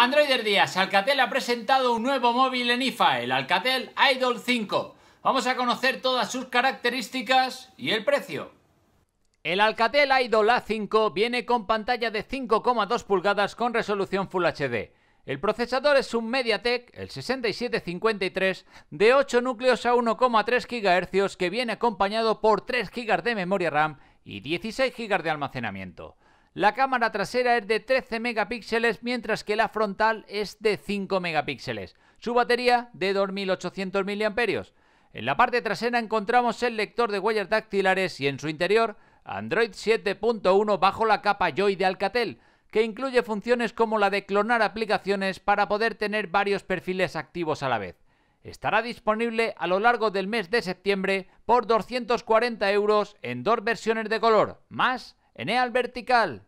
Androider Díaz, Alcatel ha presentado un nuevo móvil en IFA, el Alcatel Idol 5. Vamos a conocer todas sus características y el precio. El Alcatel Idol A5 viene con pantalla de 5,2 pulgadas con resolución Full HD. El procesador es un MediaTek, el 6753, de 8 núcleos a 1,3 GHz que viene acompañado por 3 GB de memoria RAM y 16 GB de almacenamiento. La cámara trasera es de 13 megapíxeles mientras que la frontal es de 5 megapíxeles. Su batería de 2800 mAh. En la parte trasera encontramos el lector de huellas dactilares y en su interior Android 7.1 bajo la capa Joy de Alcatel, que incluye funciones como la de clonar aplicaciones para poder tener varios perfiles activos a la vez. Estará disponible a lo largo del mes de septiembre por 240 euros en dos versiones de color, más el Vertical.